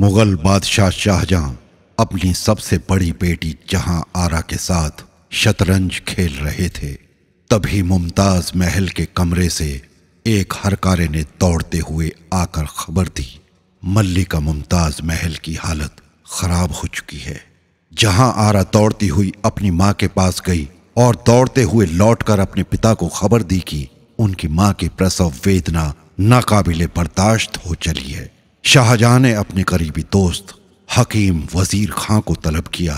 मुगल बादशाह शाहजहां अपनी सबसे बड़ी बेटी जहां आरा के साथ शतरंज खेल रहे थे तभी मुमताज महल के कमरे से एक हरकारे ने दौड़ते हुए आकर खबर दी मल्लिका मुमताज महल की हालत खराब हो चुकी है जहां आरा दौड़ती हुई अपनी माँ के पास गई और दौड़ते हुए लौटकर अपने पिता को खबर दी कि उनकी माँ की प्रसव वेदना नाकाबिले बर्दाश्त हो चली है शाहजहां ने अपने करीबी दोस्त हकीम वजीर खां को तलब किया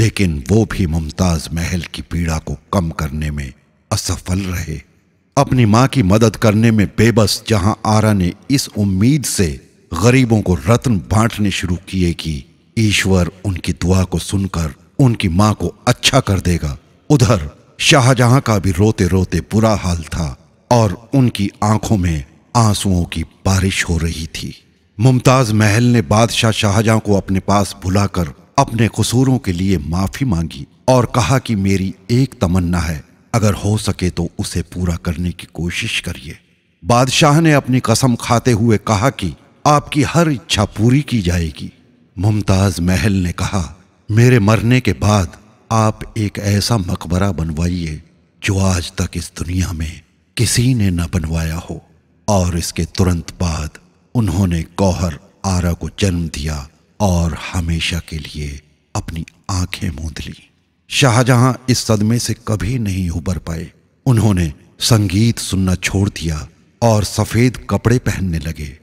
लेकिन वो भी मुमताज़ महल की पीड़ा को कम करने में असफल रहे अपनी माँ की मदद करने में बेबस जहां आरा ने इस उम्मीद से गरीबों को रत्न बांटने शुरू किए कि ईश्वर उनकी दुआ को सुनकर उनकी माँ को अच्छा कर देगा उधर शाहजहां का भी रोते रोते बुरा हाल था और उनकी आंखों में आंसुओं की बारिश हो रही थी मुमताज महल ने बादशाह शाहजहां को अपने पास बुलाकर अपने कसूरों के लिए माफी मांगी और कहा कि मेरी एक तमन्ना है अगर हो सके तो उसे पूरा करने की कोशिश करिए बादशाह ने अपनी कसम खाते हुए कहा कि आपकी हर इच्छा पूरी की जाएगी मुमताज महल ने कहा मेरे मरने के बाद आप एक ऐसा मकबरा बनवाइए जो आज तक इस दुनिया में किसी ने न बनवाया हो और इसके तुरंत बाद उन्होंने गौहर आरा को जन्म दिया और हमेशा के लिए अपनी आंखें मूंद ली शाहजहां इस सदमे से कभी नहीं उबर पाए उन्होंने संगीत सुनना छोड़ दिया और सफेद कपड़े पहनने लगे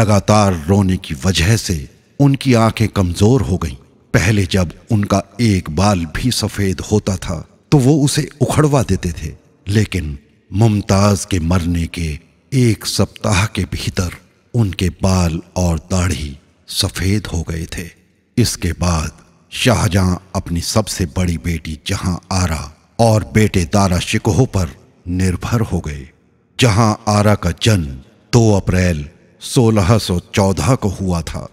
लगातार रोने की वजह से उनकी आंखें कमजोर हो गईं। पहले जब उनका एक बाल भी सफेद होता था तो वो उसे उखड़वा देते थे लेकिन मुमताज के मरने के एक सप्ताह के भीतर उनके बाल और दाढ़ी सफ़ेद हो गए थे इसके बाद शाहजहां अपनी सबसे बड़ी बेटी जहां आरा और बेटे दारा शिकोह पर निर्भर हो गए जहां आरा का जन्म 2 अप्रैल 1614 को हुआ था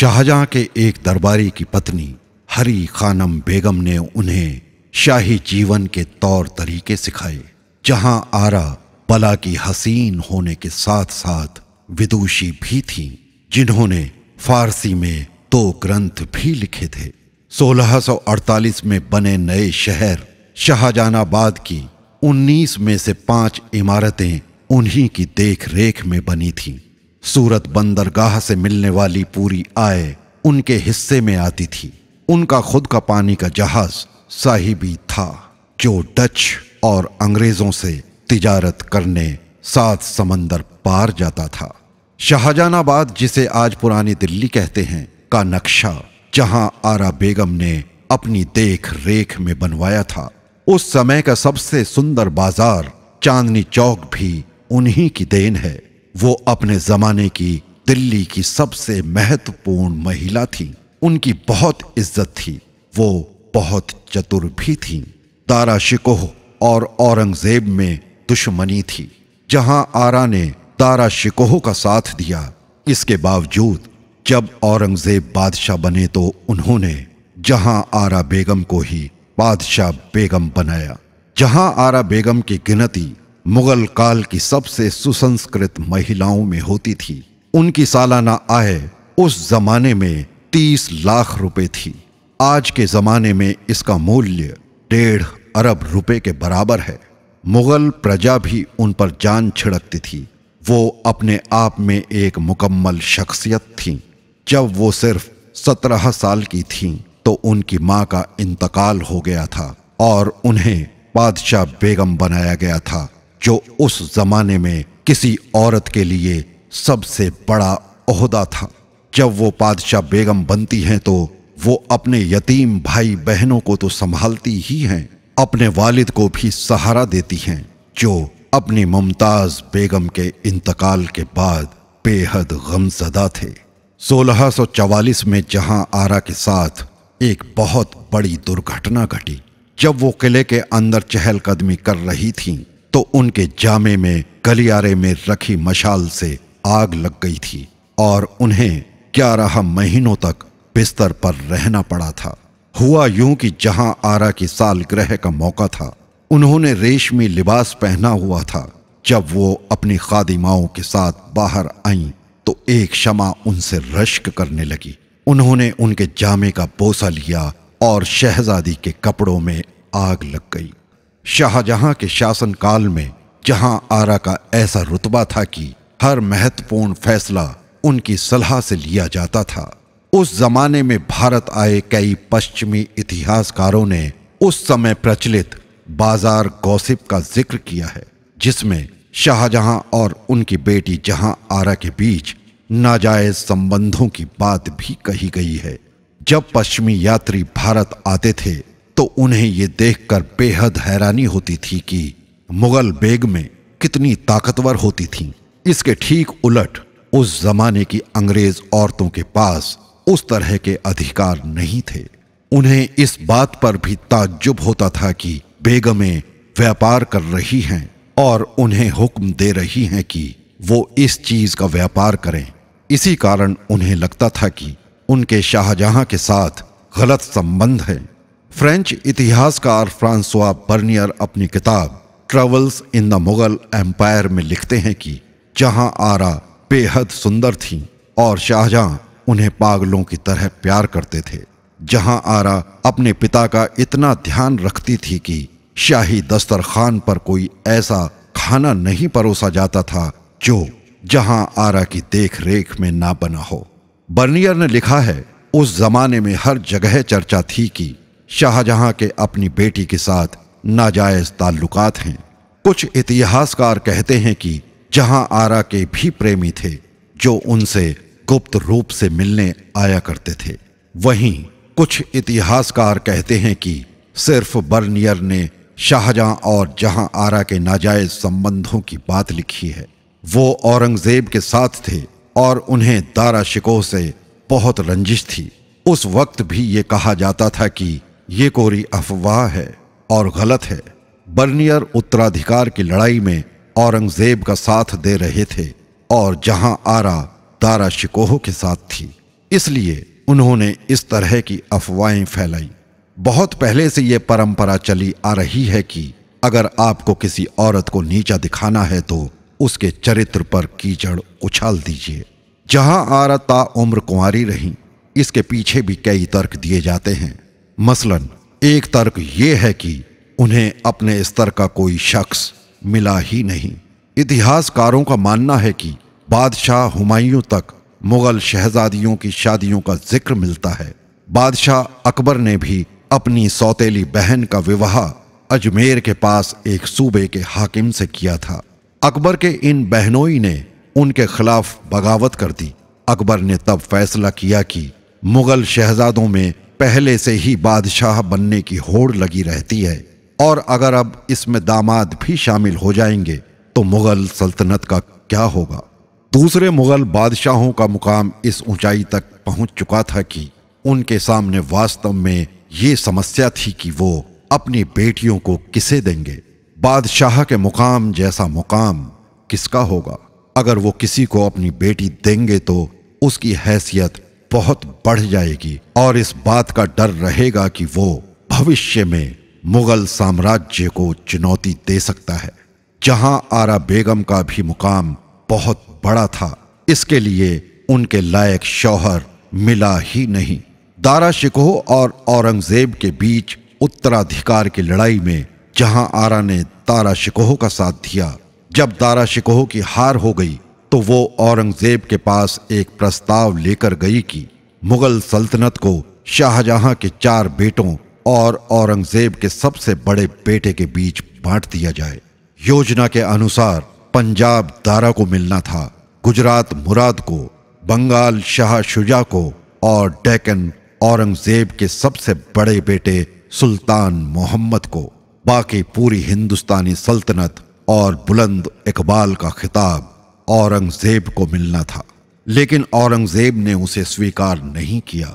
शाहजहां के एक दरबारी की पत्नी हरी खानम बेगम ने उन्हें शाही जीवन के तौर तरीके सिखाए जहां आरा बला की हसीन होने के साथ साथ विदुषी भी थी जिन्होंने फारसी में दो ग्रंथ भी लिखे थे 1648 में बने नए शहर शाहजहानाबाद की 19 में से पांच इमारतें उन्हीं की देख रेख में बनी थीं सूरत बंदरगाह से मिलने वाली पूरी आय उनके हिस्से में आती थी उनका खुद का पानी का जहाज साहिबी था जो डच और अंग्रेजों से तिजारत करने सात समंदर पार जाता था शाहजहानाबाद जिसे आज पुरानी दिल्ली कहते हैं का नक्शा जहां आरा बेगम ने अपनी देख रेख में बनवाया था उस समय का सबसे सुंदर बाजार चांदनी चौक भी उन्हीं की देन है वो अपने जमाने की दिल्ली की सबसे महत्वपूर्ण महिला थी उनकी बहुत इज्जत थी वो बहुत चतुर भी थी दारा शिकोह और औरंगजेब में दुश्मनी थी जहां आरा ने तारा शिकोह का साथ दिया इसके बावजूद जब औरंगजेब बादशाह बने तो उन्होंने जहां आरा बेगम को ही बादशाह बेगम बनाया जहां आरा बेगम की गिनती मुगल काल की सबसे सुसंस्कृत महिलाओं में होती थी उनकी सालाना आय उस जमाने में तीस लाख रुपए थी आज के जमाने में इसका मूल्य डेढ़ अरब रुपए के बराबर है मुगल प्रजा भी उन पर जान छिड़कती थी वो अपने आप में एक मुकम्मल शख्सियत थी जब वो सिर्फ सत्रह साल की थी तो उनकी माँ का इंतकाल हो गया था और उन्हें बादशाह बेगम बनाया गया था जो उस जमाने में किसी औरत के लिए सबसे बड़ा अहदा था जब वो बादशाह बेगम बनती हैं तो वो अपने यतीम भाई बहनों को तो संभालती ही हैं अपने वालिद को भी सहारा देती हैं जो अपनी मुमताज बेगम के इंतकाल के बाद बेहद गमजदा थे 1644 में जहां आरा के साथ एक बहुत बड़ी दुर्घटना घटी जब वो किले के अंदर चहलकदमी कर रही थी तो उनके जामे में गलियारे में रखी मशाल से आग लग गई थी और उन्हें ग्यारह महीनों तक बिस्तर पर रहना पड़ा था हुआ यूं कि जहां आरा की सालग्रह का मौका था उन्होंने रेशमी लिबास पहना हुआ था जब वो अपनी खादिमाओं के साथ बाहर आईं तो एक शमा उनसे रश्क करने लगी उन्होंने उनके जामे का बोसा लिया और शहजादी के कपड़ों में आग लग गई शाहजहां के शासनकाल में जहां आरा का ऐसा रुतबा था कि हर महत्वपूर्ण फैसला उनकी सलाह से लिया जाता था उस जमाने में भारत आए कई पश्चिमी इतिहासकारों ने उस समय प्रचलित बाजार गौसिप का जिक्र किया है जिसमें शाहजहां और उनकी बेटी जहां आरा के बीच नाजायज संबंधों की बात भी कही गई है जब पश्चिमी यात्री भारत आते थे तो उन्हें ये देखकर बेहद हैरानी होती थी कि मुगल बेग में कितनी ताकतवर होती थीं। इसके ठीक उलट उस जमाने की अंग्रेज औरतों के पास उस तरह के अधिकार नहीं थे उन्हें इस बात पर भी ताज्जुब होता था कि बेगमें व्यापार कर रही हैं और उन्हें हुक्म दे रही हैं कि वो इस चीज़ का व्यापार करें इसी कारण उन्हें लगता था कि उनके शाहजहां के साथ गलत संबंध है फ्रेंच इतिहासकार फ्रांसवा बर्नियर अपनी किताब travels in the Mughal empire में लिखते हैं कि जहां आरा बेहद सुंदर थी और शाहजहां उन्हें पागलों की तरह प्यार करते थे जहां आरा अपने पिता का इतना ध्यान रखती थी कि शाही दस्तरखान पर कोई ऐसा खाना नहीं परोसा जाता था जो जहां आरा की देख रेख में ना बना हो बर्नियर ने लिखा है उस जमाने में हर जगह चर्चा थी कि शाहजहां के अपनी बेटी के साथ नाजायज ताल्लुकात हैं कुछ इतिहासकार कहते हैं कि जहां आरा के भी प्रेमी थे जो उनसे गुप्त रूप से मिलने आया करते थे वहीं कुछ इतिहासकार कहते हैं कि सिर्फ बर्नियर ने शाहजहां और जहां आरा के नाजायज संबंधों की बात लिखी है वो औरंगजेब के साथ थे और उन्हें दारा शिकोह से बहुत रंजिश थी उस वक्त भी ये कहा जाता था कि ये कोरी अफवाह है और गलत है बर्नियर उत्तराधिकार की लड़ाई में औरंगजेब का साथ दे रहे थे और जहां आरा दारा शिकोह के साथ थी इसलिए उन्होंने इस तरह की अफवाहें फैलाई बहुत पहले से ये परंपरा चली आ रही है कि अगर आपको किसी औरत को नीचा दिखाना है तो उसके चरित्र पर कीचड़ उछाल दीजिए जहां आरता उम्र कुंवारी रही इसके पीछे भी कई तर्क दिए जाते हैं मसलन एक तर्क ये है कि उन्हें अपने स्तर का कोई शख्स मिला ही नहीं इतिहासकारों का मानना है कि बादशाह हुमायूं तक मुगल शहजादियों की शादियों का जिक्र मिलता है बादशाह अकबर ने भी अपनी सौतेली बहन का विवाह अजमेर के पास एक सूबे के हाकिम से किया था अकबर के इन बहनोई ने उनके खिलाफ बगावत कर दी अकबर ने तब फैसला किया कि मुगल शहजादों में पहले से ही बादशाह बनने की होड़ लगी रहती है और अगर अब इसमें दामाद भी शामिल हो जाएंगे तो मुगल सल्तनत का क्या होगा दूसरे मुगल बादशाहों का मुकाम इस ऊंचाई तक पहुंच चुका था कि उनके सामने वास्तव में ये समस्या थी कि वो अपनी बेटियों को किसे देंगे बादशाह के मुकाम जैसा मुकाम किसका होगा अगर वो किसी को अपनी बेटी देंगे तो उसकी हैसियत बहुत बढ़ जाएगी और इस बात का डर रहेगा कि वो भविष्य में मुगल साम्राज्य को चुनौती दे सकता है जहां आरा बेगम का भी मुकाम बहुत बड़ा था इसके लिए उनके लायक शौहर मिला ही नहीं दारा शिकोह और औरंगजेब के बीच उत्तराधिकार की लड़ाई में जहां आरा ने दारा शिकोह का साथ दिया जब दारा शिकोह की हार हो गई तो वो औरंगजेब के पास एक प्रस्ताव लेकर गई कि मुगल सल्तनत को शाहजहां के चार बेटों और औरंगजेब के सबसे बड़े बेटे के बीच बांट दिया जाए योजना के अनुसार पंजाब दारा को मिलना था गुजरात मुराद को बंगाल शाह शुजा को और डेकन औरंगजेब के सबसे बड़े बेटे सुल्तान मोहम्मद को बाकी पूरी हिंदुस्तानी सल्तनत और बुलंद इकबाल का खिताब औरंगजेब को मिलना था लेकिन औरंगजेब ने उसे स्वीकार नहीं किया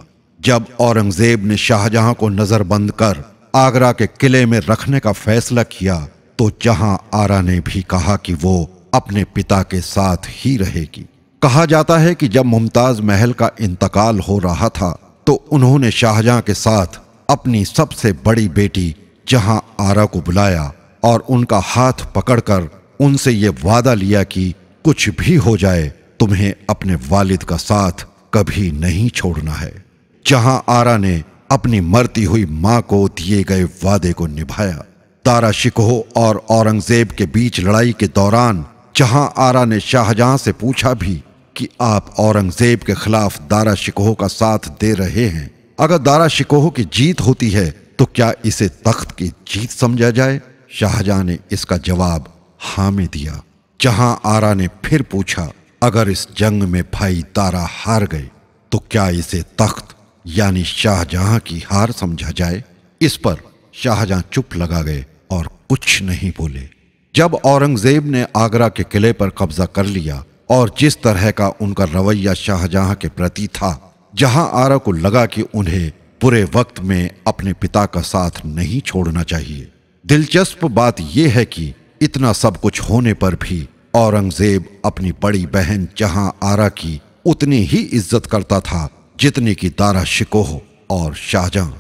जब औरंगजेब ने शाहजहां को नज़रबंद कर आगरा के किले में रखने का फैसला किया तो जहां आरा ने भी कहा कि वो अपने पिता के साथ ही रहेगी कहा जाता है कि जब मुमताज़ महल का इंतकाल हो रहा था तो उन्होंने शाहजहां के साथ अपनी सबसे बड़ी बेटी जहां आरा को बुलाया और उनका हाथ पकड़कर उनसे ये वादा लिया कि कुछ भी हो जाए तुम्हें अपने वालिद का साथ कभी नहीं छोड़ना है जहां आरा ने अपनी मरती हुई मां को दिए गए वादे को निभाया तारा शिकोह और औरंगजेब के बीच लड़ाई के दौरान जहां आरा ने शाहजहां से पूछा भी कि आप औरंगजेब के खिलाफ दारा शिकोह का साथ दे रहे हैं अगर दारा शिकोह की जीत होती है तो क्या इसे तख्त की जीत समझा जाए शाहजहां ने इसका जवाब हाँ में दिया जहां आरा ने फिर पूछा अगर इस जंग में भाई दारा हार गए तो क्या इसे तख्त यानी शाहजहां की हार समझा जाए इस पर शाहजहां चुप लगा गए और कुछ नहीं बोले जब औरंगजेब ने आगरा के किले पर कब्जा कर लिया और जिस तरह का उनका रवैया शाहजहां के प्रति था जहां आरा को लगा कि उन्हें पूरे वक्त में अपने पिता का साथ नहीं छोड़ना चाहिए दिलचस्प बात यह है कि इतना सब कुछ होने पर भी औरंगजेब अपनी बड़ी बहन जहां आरा की उतनी ही इज्जत करता था जितने की दारा शिकोह और शाहजहां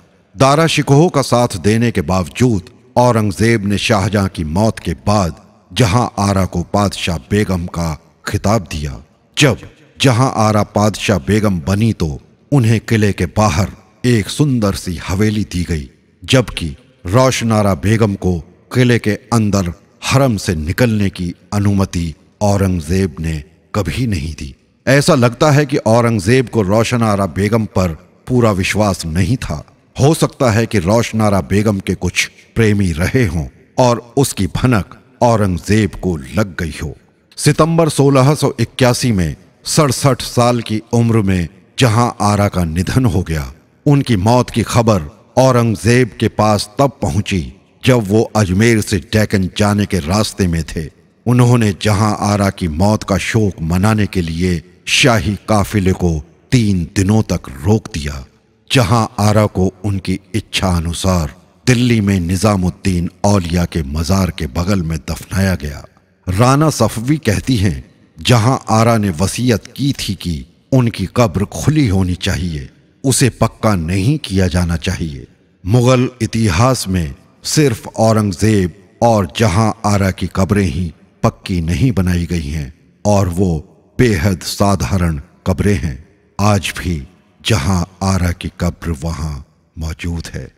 दारा शिकोह का साथ देने के बावजूद औरंगजेब ने शाहजहां की मौत के बाद जहां आरा को बादशाह बेगम का खिताब दिया जब जहां आरा पादशाह बेगम बनी तो उन्हें किले के बाहर एक सुंदर सी हवेली दी गई जबकि रोशनारा बेगम को किले के अंदर हरम से निकलने की अनुमति औरंगजेब ने कभी नहीं दी ऐसा लगता है कि औरंगजेब को रोशनारा बेगम पर पूरा विश्वास नहीं था हो सकता है कि रोशनारा बेगम के कुछ प्रेमी रहे हों और उसकी भनक औरंगजेब को लग गई हो सितंबर 1681 में सड़सठ साल की उम्र में जहां आरा का निधन हो गया उनकी मौत की खबर औरंगजेब के पास तब पहुंची जब वो अजमेर से डेकन जाने के रास्ते में थे उन्होंने जहां आरा की मौत का शोक मनाने के लिए शाही काफिले को तीन दिनों तक रोक दिया जहां आरा को उनकी इच्छा अनुसार दिल्ली में निजामुद्दीन औलिया के मज़ार के बगल में दफनाया गया राना सफवी कहती हैं जहां आरा ने वसीयत की थी कि उनकी कब्र खुली होनी चाहिए उसे पक्का नहीं किया जाना चाहिए मुगल इतिहास में सिर्फ औरंगजेब और जहां आरा की कब्रें ही पक्की नहीं बनाई गई हैं और वो बेहद साधारण कब्रें हैं आज भी जहां आरा की कब्र वहां मौजूद है